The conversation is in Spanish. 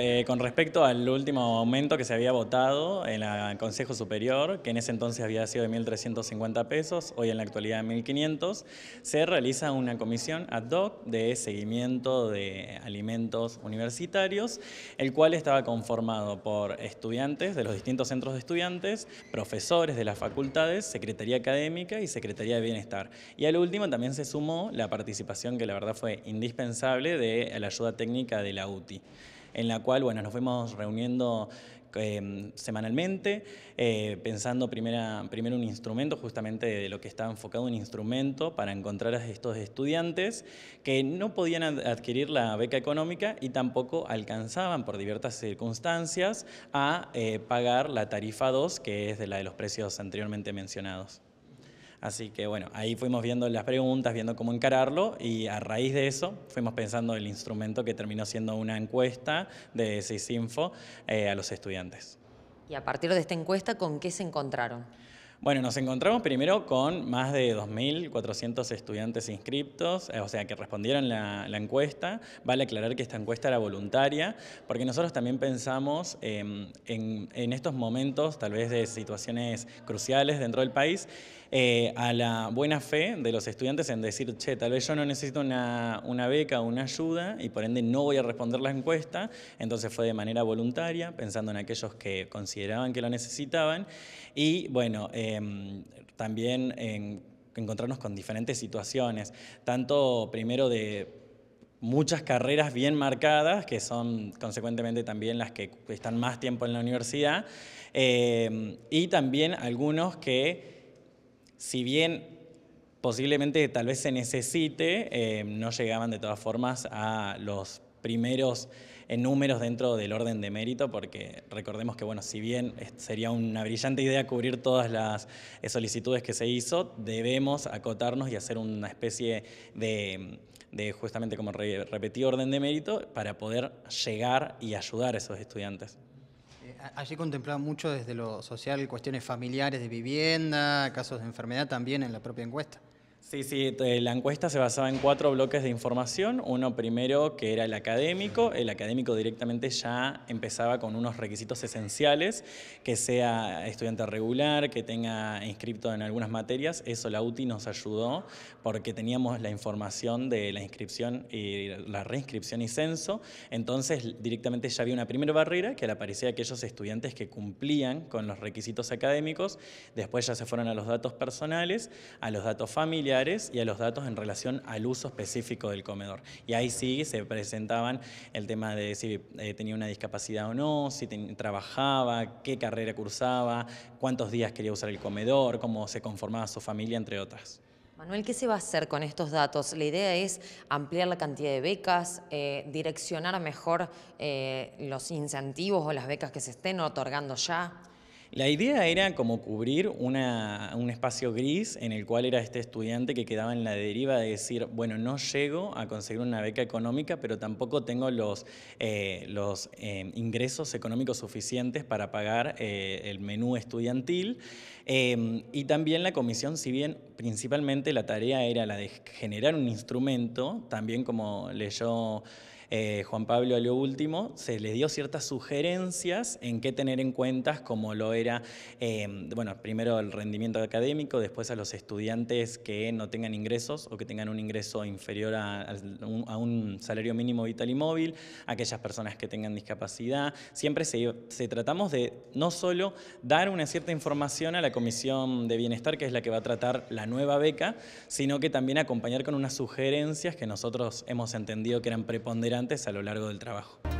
Eh, con respecto al último aumento que se había votado en el Consejo Superior, que en ese entonces había sido de 1.350 pesos, hoy en la actualidad de 1.500, se realiza una comisión ad hoc de seguimiento de alimentos universitarios, el cual estaba conformado por estudiantes de los distintos centros de estudiantes, profesores de las facultades, Secretaría Académica y Secretaría de Bienestar. Y al último también se sumó la participación que la verdad fue indispensable de la ayuda técnica de la UTI en la cual bueno, nos fuimos reuniendo em, semanalmente, eh, pensando primera, primero un instrumento, justamente de lo que estaba enfocado un instrumento para encontrar a estos estudiantes que no podían adquirir la beca económica y tampoco alcanzaban por diversas circunstancias a eh, pagar la tarifa 2, que es de la de los precios anteriormente mencionados. Así que bueno, ahí fuimos viendo las preguntas, viendo cómo encararlo y a raíz de eso fuimos pensando el instrumento que terminó siendo una encuesta de SISINFO eh, a los estudiantes. Y a partir de esta encuesta, ¿con qué se encontraron? Bueno, nos encontramos primero con más de 2.400 estudiantes inscriptos, eh, o sea, que respondieron la, la, encuesta. Vale aclarar que esta encuesta era voluntaria, porque nosotros también pensamos em, en, estos momentos, tal vez de situaciones cruciales dentro del país, eh, a la buena fe de los estudiantes en decir, che, tal vez yo no necesito una, beca o una ayuda y por ende no voy a responder la encuesta. Entonces fue de manera voluntaria, pensando en aquellos que consideraban que lo necesitaban. Y bueno, eh, Em, también encontrarnos con diferentes situaciones, tanto primero de muchas carreras bien marcadas, que son consecuentemente también las que están más tiempo en la universidad, em, y también algunos que, si bien posiblemente tal vez se necesite, em, no llegaban de todas formas a los primeros en números dentro del orden de mérito, porque recordemos que, bueno, si bien sería una brillante idea cubrir todas las eh, solicitudes que se hizo, debemos acotarnos y hacer una especie de, justamente como repetir orden de mérito para poder llegar y ayudar a esos estudiantes. Eh, allí contemplaba mucho desde lo social cuestiones familiares de vivienda, casos de enfermedad también en la propia encuesta. Sí, sí, la encuesta se basaba en cuatro bloques de información. Uno primero que era el académico. El académico directamente ya empezaba con unos requisitos esenciales, que sea estudiante regular, que tenga inscripto en algunas materias. Eso la UTI nos ayudó porque teníamos la información de la inscripción y la reinscripción y censo. Entonces directamente ya había una primera barrera que aparecía aquellos estudiantes que cumplían con los requisitos académicos. Después ya se fueron a los datos personales, a los datos familiares y a los datos en relación al uso específico del comedor. Y ahí sí se presentaban el tema de si eh, tenía una discapacidad o no, si trabajaba, qué carrera cursaba, cuántos días quería usar el comedor, cómo se conformaba su familia, entre otras. Manuel, ¿qué se va a hacer con estos datos? La idea es ampliar la cantidad de becas, eh, direccionar mejor eh, los incentivos o las becas que se estén otorgando ya. La idea era como cubrir un espacio gris en el cual era este estudiante que quedaba en la deriva de decir, bueno, no llego a conseguir una beca económica, pero tampoco tengo los, eh, eh, ingresos económicos suficientes para pagar eh, el menú estudiantil. Em, y también la comisión, si bien principalmente la tarea era la de generar un instrumento, también como leyó... Eh, Juan Pablo a lo último, se le dio ciertas sugerencias en qué tener en cuenta, como lo era, em, bueno, primero el rendimiento académico, después a los estudiantes que no tengan ingresos o que tengan un ingreso inferior a, un salario mínimo vital y móvil, aquellas personas que tengan discapacidad. Siempre se, se tratamos de no solo dar una cierta información a la Comisión de Bienestar, que es la que va a tratar la nueva beca, sino que también acompañar con unas sugerencias que nosotros hemos entendido que eran preponderantes a lo largo del trabajo.